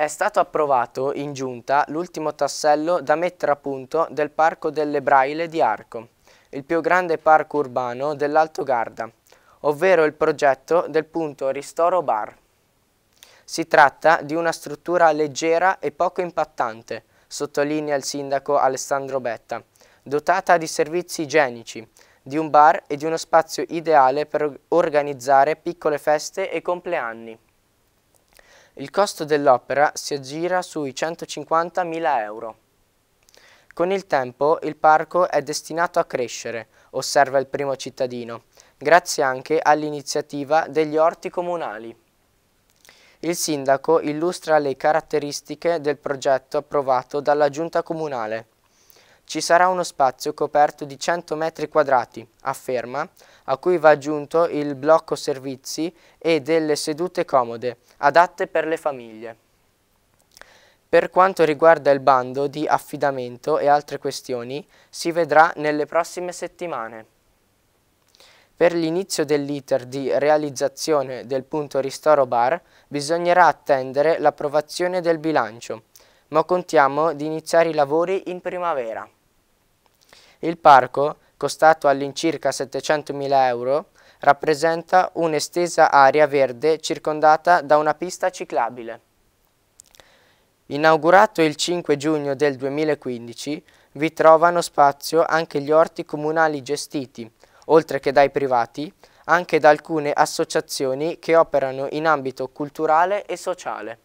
È stato approvato in giunta l'ultimo tassello da mettere a punto del Parco delle Braille di Arco, il più grande parco urbano dell'Alto Garda, ovvero il progetto del punto Ristoro Bar. Si tratta di una struttura leggera e poco impattante, sottolinea il sindaco Alessandro Betta, dotata di servizi igienici, di un bar e di uno spazio ideale per organizzare piccole feste e compleanni. Il costo dell'opera si aggira sui 150.000 euro. Con il tempo il parco è destinato a crescere, osserva il primo cittadino, grazie anche all'iniziativa degli orti comunali. Il sindaco illustra le caratteristiche del progetto approvato dalla giunta comunale. Ci sarà uno spazio coperto di 100 metri quadrati, afferma, a cui va aggiunto il blocco servizi e delle sedute comode, adatte per le famiglie. Per quanto riguarda il bando di affidamento e altre questioni, si vedrà nelle prossime settimane. Per l'inizio dell'iter di realizzazione del punto ristoro bar bisognerà attendere l'approvazione del bilancio, ma contiamo di iniziare i lavori in primavera. Il parco, costato all'incirca 700.000 euro, rappresenta un'estesa area verde circondata da una pista ciclabile. Inaugurato il 5 giugno del 2015, vi trovano spazio anche gli orti comunali gestiti, oltre che dai privati, anche da alcune associazioni che operano in ambito culturale e sociale.